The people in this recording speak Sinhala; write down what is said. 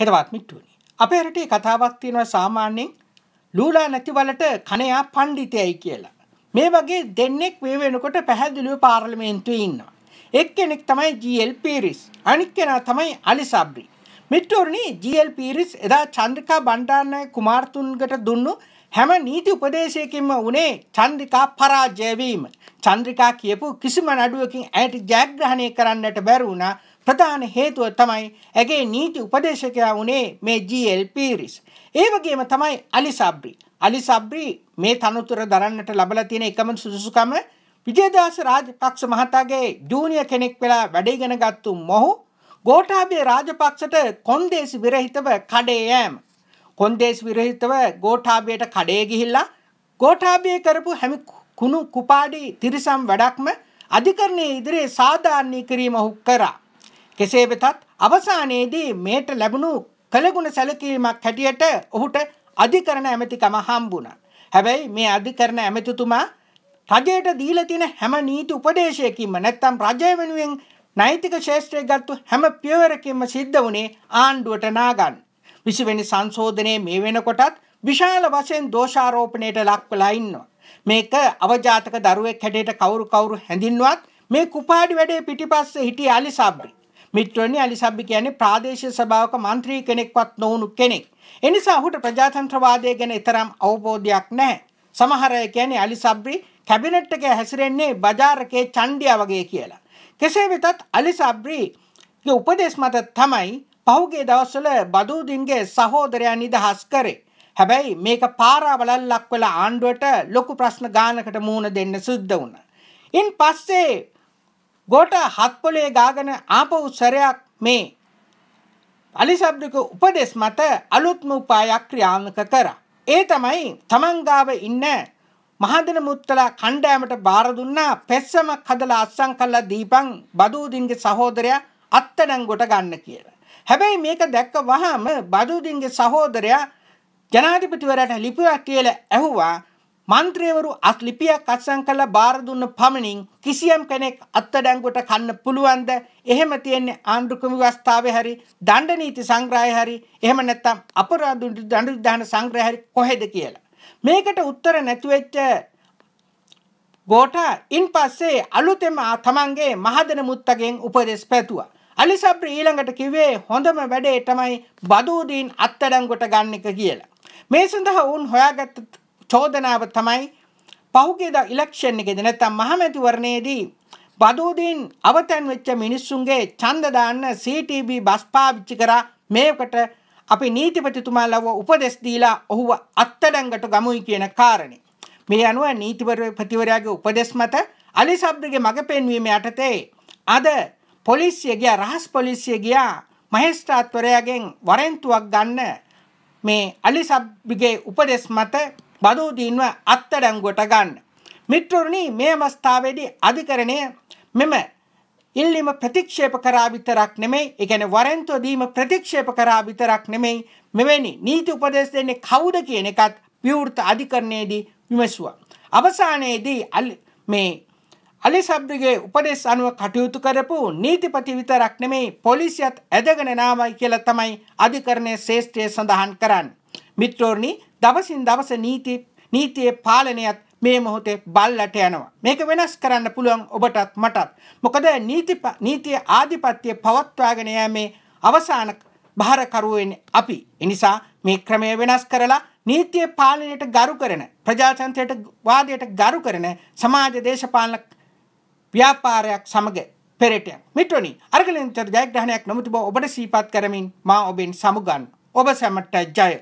හෙතවත් මිට්ටුවනි. අපේ රටේ කතාවක් තියෙනවා සාමාන්‍යයෙන් ලූලා නැති වලට කණයා පණ්ඩිතයයි කියලා. මේ වගේ දෙන්නෙක් මේ වෙනකොට පැහැදිලිව පාර්ලිමේන්තුවේ ඉන්නවා. එක්කෙනෙක් තමයි GL පීරිස්. අනික් කෙනා තමයි අලි සබ්රි. මිට්ටුවනි GL පීරිස් එදා චන්ද්‍රිකා බණ්ඩාරනායක කුමාරතුන්ගට දුන්නු හැම නීති උපදේශයකින්ම වනේ චන්ද්‍රිකා පරාජය වීම. චන්ද්‍රිකා කියපු කිසිම නඩුවකින් ඇයට ජයග්‍රහණය කරන්නට බැරි වුණා. ප්‍රධාන හේතුව තමයි ඇගේ නීති උපදේශකයා වුණේ මේ ජීල් පීරිස්. ඒ වගේම තමයි අලි සබ්‍රි. අලි සබ්‍රි මේ තනතුර දරන්නට ලබලා තියෙන එකම සුදුසුකම විජේදාස රාජපක්ෂ මහතාගේ ජූනිය කෙනෙක් වෙලා වැඩිගෙන ගත්තු මොහු ගෝඨාභය රාජපක්ෂට කොන්දේසි විරහිතව කඩේ යෑම. කොන්දේසි විරහිතව ගෝඨාභයට කඩේ ගිහිල්ලා ගෝඨාභය කරපු හැම කුණු කුපාඩි තිරිසම් වැඩක්ම අධිකරණයේ ඉදිරියේ සාධාරණීකරීම ඔහු කරා. කෙසේ වෙතත් අවසානයේදී මේට ලැබුණු කළගුණ සැලකීමක් හැටියට ඔහුට අධිකරණ ඇමතිකම හම්බුණා. හැබැයි මේ අධිකරණ ඇමතිතුමා රජයට දීලා තියෙන හැම නීති උපදේශයකින්ම නැත්තම් රජය වෙනුවෙන් නෛතික ශේෂ්ත්‍රයේ ගත්තු හැම පියවරකින්ම සිද්ධ වුණේ ආණ්ඩුවට නාගන්න. විසිවෙනි සංශෝධනයේ මේ වෙනකොටත් විශාල වශයෙන් දෝෂාරෝපණයට ලක් වෙලා ඉන්නවා. මේක අවජාතක දරුවෙක් හැටියට කවුරු කවුරු හැඳින්නුවත් මේ කුපාඩි වැඩේ පිටිපස්සේ හිටිය අලි සබ්රි. මිත්‍රවනි අලි සබ්බි කියන්නේ ප්‍රාදේශීය සභාවක മന്ത്രി කෙනෙක්වත් නොවුණු කෙනෙක්. එනිසා ඔහුට ප්‍රජාතන්ත්‍රවාදය ගැන තරම් අවබෝධයක් නැහැ. සමහර අය කියන්නේ අලි සබ්බි කැබිනට් එකේ හැසිරෙන්නේ බජාරකේ චණ්ඩියා වගේ කියලා. කෙසේ වෙතත් අලි සබ්බිගේ උපදේශ මත තමයි පහුගේ දවස්වල බදූදින්ගේ සහෝදරයා නිදහස් කරේ. හැබැයි මේක පාරාවලල්ලක් වෙලා ආණ්ඩුවට ලොකු ප්‍රශ්න ගානකට මුහුණ දෙන්න සිද්ධ වුණා. ඉන් පස්සේ ගෝට හත්පොලේ ගාගෙන ආපවු සැරයක් මේ අලිසබ්දික උපදෙස් මත අලුත්ම උපායක් ක්‍රියාත්මක කරා. ඒ තමයි තමන්ගාව ඉන්න මහදන මුත්තලා කණ්ඩෑමට බාර දුන්නා පෙස්සමක් හදලා අත්සන් කළා දීපන් බදූදින්ගේ සහෝදරයා අත්තඩංගොට ගන්න කියලා. හැබැයි මේක දැක්ක වහම බදූදින්ගේ සහෝදරයා ජනාධිපතිවරට ලිපියක් කියලා ඇහුවා මන්ත්‍රීවරු අත් ලිපියක් අත්සන් කළා බාර දුන්න පමණින් කිසියම් කෙනෙක් අත්අඩංගුවට කන්න පුළුවන්ද? එහෙම තියෙන්නේ ආණ්ඩුක්‍රම ව්‍යවස්ථාවේ හරි දණ්ඩ නීති සංග්‍රහයේ හරි එහෙම නැත්නම් අපරාධ දඬු විධාන සංග්‍රහයේ හරි කොහෙද කියලා. මේකට උත්තර නැති වෙච්ච ගෝඨා ඉන්පස්සේ අලුතෙන් තමන්ගේ මහදෙන මුත්තගෙන් උපදෙස් පැතුවා. අලි සබ්‍රි ඊළඟට කිව්වේ හොඳම වැඩේ තමයි බදූදීන් අත්අඩංගුවට ගන්න එක කියලා. මේ සඳහා වුන් හොයාගත්ත චෝදනාව තමයි පහුගේද ඉලක්ෂන් එකේදී නැත්නම් මහමැතිවරණයේදී බදෝදීන් අවතැන් වෙච්ච මිනිස්සුන්ගේ ඡන්ද දාන්න CTB බස් පාවිච්චි කරා මේකට අපි නීතිපතිතුමා ලව උපදෙස් දීලා ඔහුව අත්අඩංගට ගමුයි කියන කාරණේ. මේ අනුව නීතිපතිවරයාගේ උපදෙස් මත අලි සබ්දගේ මඟ පෙන්වීම යටතේ අද පොලිසිය ගියා රහස් පොලිසිය ගියා මහේස්ත්‍රාත්වරයාගෙන් වරෙන්තුවක් ගන්න මේ අලි සබ්දිගේ උපදෙස් මත බදූදීන්ව අත්තඩැංගුවට ගන්න. මිත්‍රරුණි මේ අවස්ථාවේදී අධිකරණය මෙම ඉල්ලීම ප්‍රතික්ෂේප කරා විතරක් නෙමෙයි, ඒ කියන්නේ වරෙන්තුව දීම ප්‍රතික්ෂේප කරා විතරක් නෙමෙයි, මෙවැනි නීති උපදෙස් දෙන්නේ කවුද කියන එකත් විවෘත අධිකරණයේදී විමසුවා. අවසානයේදී මේ අලිසබ්රිගේ උපදෙස් අනුව කටයුතු කරපු නීතිපති විතරක් නෙමේ පොලිසියත් ඇදගෙන නාමයි කියලා තමයි අධිකරණයේ ශේෂ්ඨය සඳහන් කරන්නේ. මිත්‍රෝනි දවසින් දවස නීති නීතියේ පාලනයත් මේ මොහොතේ බල්ලට යනවා. මේක වෙනස් කරන්න පුළුවන් ඔබටත් මටත්. මොකද නීති නීතියේ ආධිපත්‍ය පවත්වාගෙන යෑමේ අවසාන භාරකරුවෙන් අපි. එනිසා මේ ක්‍රමය වෙනස් කරලා නීතිය පාලනයට ගරු කරන ප්‍රජාතන්ත්‍රයට වාදයට ගරු කරන සමාජ දේශපාලන ව්‍යාපාරයක් සමග පෙරටයක් මිටනි අර්ගලන්තර ජයග්‍රහණයක් නොමුතු බව ඔබට සීපත් කරමින් මා ඔබෙන් සමුගන් ඔබ සැමට ජය